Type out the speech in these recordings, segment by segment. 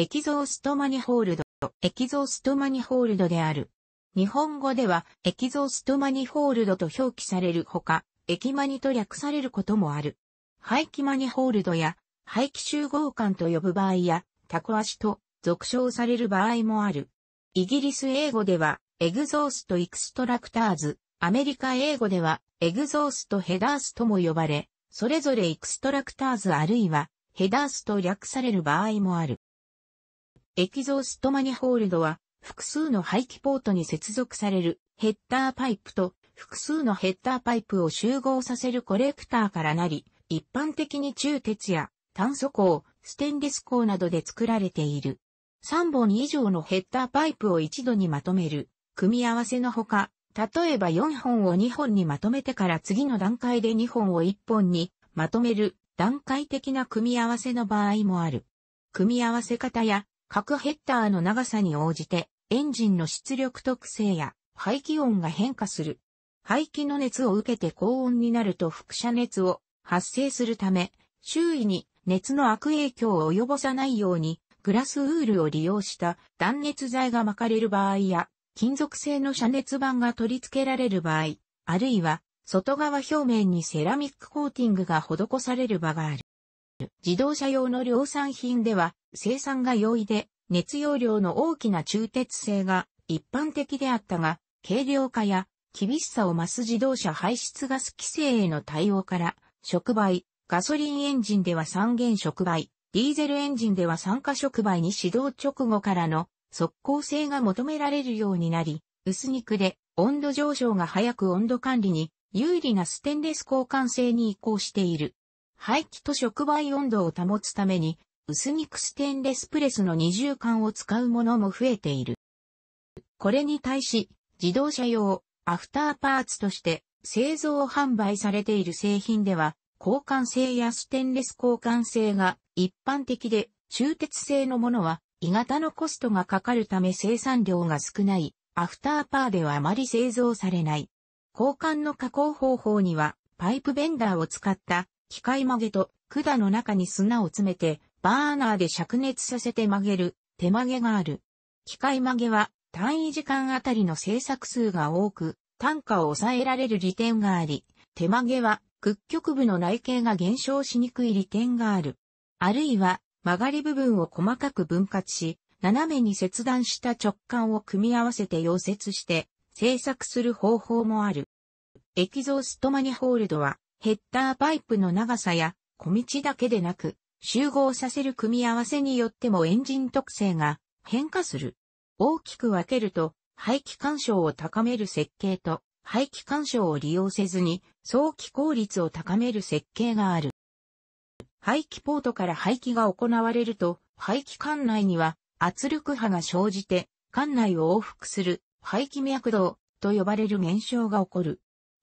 エキゾーストマニホールド、エキゾーストマニホールドである。日本語では、エキゾーストマニホールドと表記されるほか、エキマニと略されることもある。排気マニホールドや、排気集合管と呼ぶ場合や、タコ足と俗称される場合もある。イギリス英語では、エグゾーストエクストラクターズ、アメリカ英語では、エグゾーストヘダースとも呼ばれ、それぞれエクストラクターズあるいは、ヘダースと略される場合もある。エキゾーストマニホールドは、複数の排気ポートに接続されるヘッダーパイプと複数のヘッダーパイプを集合させるコレクターからなり、一般的に中鉄や炭素鋼、ステンレス鋼などで作られている。3本以上のヘッダーパイプを一度にまとめる組み合わせのほか、例えば4本を2本にまとめてから次の段階で2本を1本にまとめる段階的な組み合わせの場合もある。組み合わせ方や各ヘッダーの長さに応じて、エンジンの出力特性や排気音が変化する。排気の熱を受けて高温になると輻射熱を発生するため、周囲に熱の悪影響を及ぼさないように、グラスウールを利用した断熱材が巻かれる場合や、金属製の遮熱板が取り付けられる場合、あるいは、外側表面にセラミックコーティングが施される場がある。自動車用の量産品では生産が容易で熱容量の大きな中鉄性が一般的であったが、軽量化や厳しさを増す自動車排出ガス規制への対応から、触媒、ガソリンエンジンでは三元触媒、ディーゼルエンジンでは酸化触媒に指導直後からの速攻性が求められるようになり、薄肉で温度上昇が早く温度管理に有利なステンレス交換性に移行している。排気と触媒温度を保つために、薄肉ステンレスプレスの二重管を使うものも増えている。これに対し、自動車用、アフターパーツとして製造販売されている製品では、交換性やステンレス交換性が一般的で、中鉄製のものは、鋳型のコストがかかるため生産量が少ない、アフターパーではあまり製造されない。交換の加工方法には、パイプベンダーを使った機械曲げと管の中に砂を詰めて、バーナーで灼熱させて曲げる、手曲げがある。機械曲げは単位時間あたりの制作数が多く、単価を抑えられる利点があり、手曲げは屈曲部の内径が減少しにくい利点がある。あるいは曲がり部分を細かく分割し、斜めに切断した直管を組み合わせて溶接して制作する方法もある。エキゾーストマニホールドはヘッダーパイプの長さや小道だけでなく、集合させる組み合わせによってもエンジン特性が変化する。大きく分けると、排気干渉を高める設計と、排気干渉を利用せずに、早期効率を高める設計がある。排気ポートから排気が行われると、排気管内には圧力波が生じて、管内を往復する排気脈動と呼ばれる現象が起こる。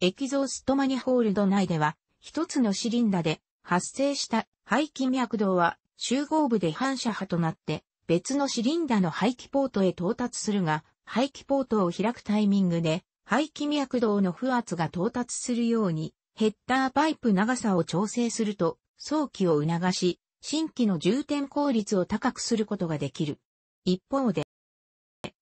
エゾーストマニホールド内では、一つのシリンダで発生した排気脈動は集合部で反射波となって、別のシリンダの排気ポートへ到達するが、排気ポートを開くタイミングで、排気脈動の負圧が到達するように、ヘッダーパイプ長さを調整すると、早期を促し、新規の充填効率を高くすることができる。一方で、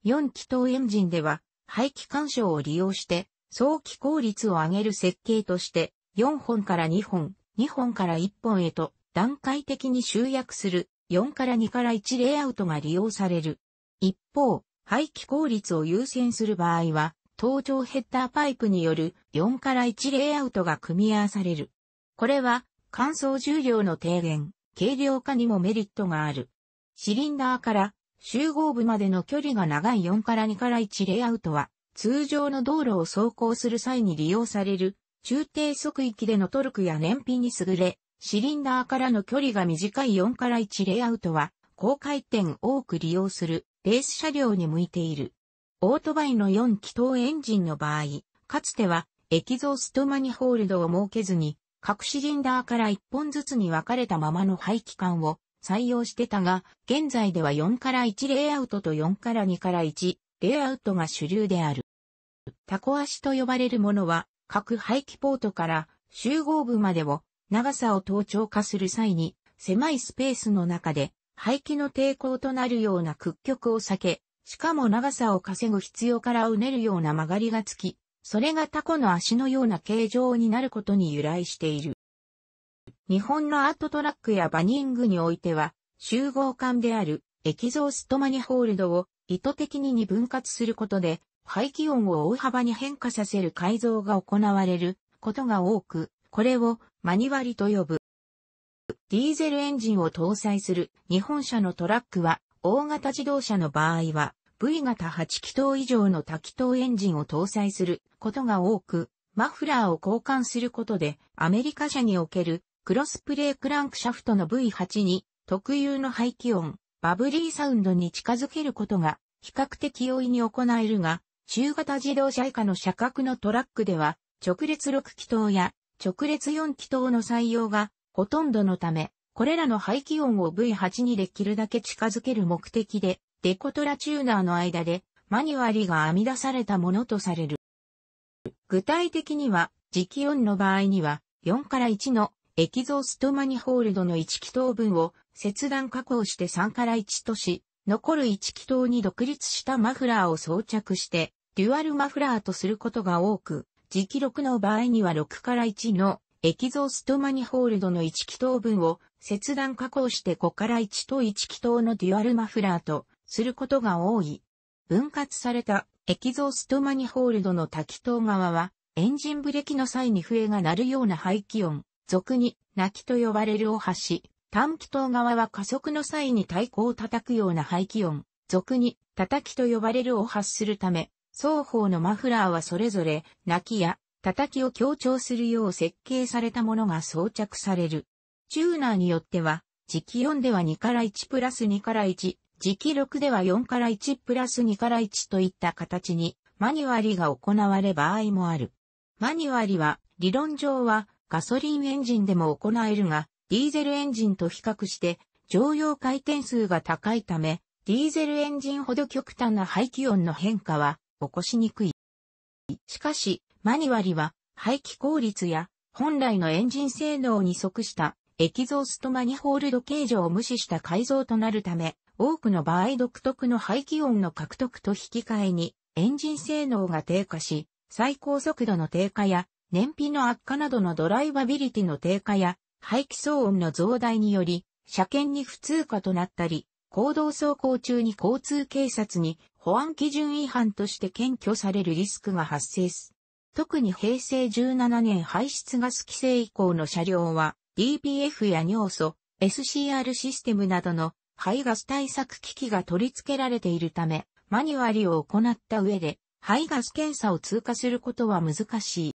4気筒エンジンでは、排気干渉を利用して、早期効率を上げる設計として、4本から2本、2本から1本へと段階的に集約する4から2から1レイアウトが利用される。一方、排気効率を優先する場合は、登場ヘッダーパイプによる4から1レイアウトが組み合わされる。これは、乾燥重量の低減、軽量化にもメリットがある。シリンダーから集合部までの距離が長い4から2から1レイアウトは、通常の道路を走行する際に利用される、中低速域でのトルクや燃費に優れ、シリンダーからの距離が短い4から1レイアウトは、高回転多く利用する、レース車両に向いている。オートバイの4気筒エンジンの場合、かつては、エキゾーストマニホールドを設けずに、各シリンダーから1本ずつに分かれたままの排気管を採用してたが、現在では4から1レイアウトと4から2から1レイアウトが主流である。タコ足と呼ばれるものは、各排気ポートから集合部までを長さを等長化する際に、狭いスペースの中で排気の抵抗となるような屈曲を避け、しかも長さを稼ぐ必要からうねるような曲がりがつき、それがタコの足のような形状になることに由来している。日本のアートトラックやバニングにおいては、集合管であるエキゾーストマニホールドを意図的に二分割することで、排気音を大幅に変化させる改造が行われることが多く、これをマニアリと呼ぶ。ディーゼルエンジンを搭載する日本車のトラックは、大型自動車の場合は、V 型8気筒以上の多気筒エンジンを搭載することが多く、マフラーを交換することで、アメリカ車におけるクロスプレークランクシャフトの V8 に特有の排気音、バブリーサウンドに近づけることが比較的容易に行えるが、中型自動車以下の車格のトラックでは、直列6気筒や直列4気筒の採用がほとんどのため、これらの排気音を V8 にできるだけ近づける目的で、デコトラチューナーの間でマニュアリが編み出されたものとされる。具体的には、磁気音の場合には、4から1のエキゾーストマニホールドの1気筒分を切断加工して3から1とし、残る1気筒に独立したマフラーを装着して、デュアルマフラーとすることが多く、磁気録の場合には6から1のエキゾーストマニホールドの1気筒分を切断加工して5から1と1気筒のデュアルマフラーとすることが多い。分割されたエキゾーストマニホールドの多気筒側はエンジンブレーキの際に笛が鳴るような排気音俗に、泣きと呼ばれるを発し、短気筒側は加速の際に太鼓を叩くような排気音、俗に、叩きと呼ばれるを発するため、双方のマフラーはそれぞれ、泣きや、叩きを強調するよう設計されたものが装着される。チューナーによっては、時期4では2から1プラス2から1、時期6では4から1プラス2から1といった形に、マニュアリが行われ場合もある。マニュアリは、理論上は、ガソリンエンジンでも行えるが、ディーゼルエンジンと比較して常用回転数が高いため、ディーゼルエンジンほど極端な排気音の変化は起こしにくい。しかし、マニュアルは排気効率や本来のエンジン性能に即したエキゾーストマニホールド形状を無視した改造となるため、多くの場合独特の排気音の獲得と引き換えにエンジン性能が低下し、最高速度の低下や燃費の悪化などのドライバビリティの低下や、排気騒音の増大により、車検に不通過となったり、行動走行中に交通警察に保安基準違反として検挙されるリスクが発生す。特に平成17年排出ガス規制以降の車両は DPF や尿素、SCR システムなどの排ガス対策機器が取り付けられているため、マニュアルを行った上で排ガス検査を通過することは難しい。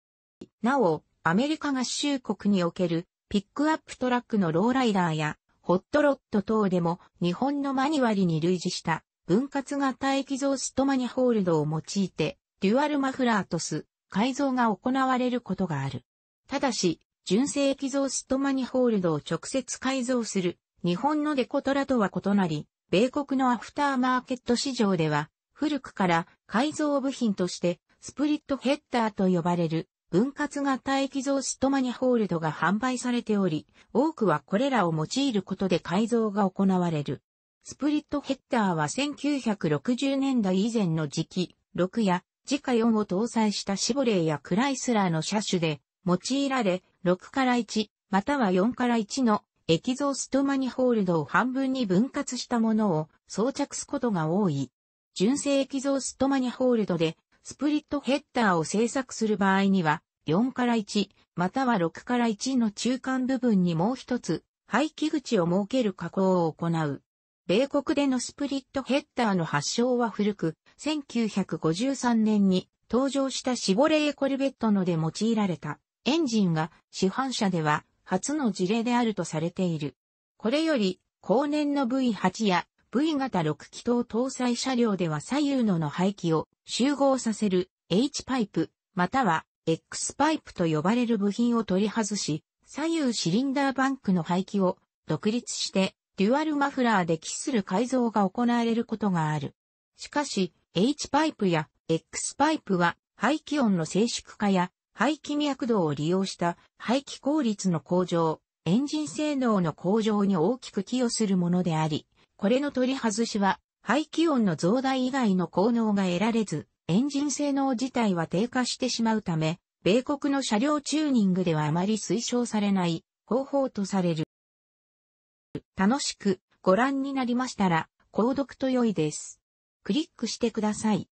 なお、アメリカ合衆国におけるピックアップトラックのローライダーやホットロット等でも日本のマニュアルに類似した分割型液ゾーストマニホールドを用いてデュアルマフラーとす改造が行われることがある。ただし、純正液ゾーストマニホールドを直接改造する日本のデコトラとは異なり、米国のアフターマーケット市場では古くから改造部品としてスプリットヘッダーと呼ばれる分割型液造シトマニホールドが販売されており、多くはこれらを用いることで改造が行われる。スプリットヘッダーは1960年代以前の時期、6や自家4を搭載したシボレーやクライスラーの車種で用いられ、6から1、または4から1の液造ストマニホールドを半分に分割したものを装着すことが多い。純正液造ストマニホールドでスプリットヘッダーを制作する場合には、4から1、または6から1の中間部分にもう一つ、排気口を設ける加工を行う。米国でのスプリットヘッダーの発祥は古く、1953年に登場したシボレーコルベットので用いられたエンジンが市販車では初の事例であるとされている。これより後年の V8 や V 型6気筒搭載車両では左右のの排気を集合させる H パイプ、または X パイプと呼ばれる部品を取り外し、左右シリンダーバンクの排気を独立してデュアルマフラーで帰する改造が行われることがある。しかし、H パイプや X パイプは排気音の静粛化や排気脈動を利用した排気効率の向上、エンジン性能の向上に大きく寄与するものであり、これの取り外しは、排気音の増大以外の効能が得られず、エンジン性能自体は低下してしまうため、米国の車両チューニングではあまり推奨されない方法とされる。楽しくご覧になりましたら、購読と良いです。クリックしてください。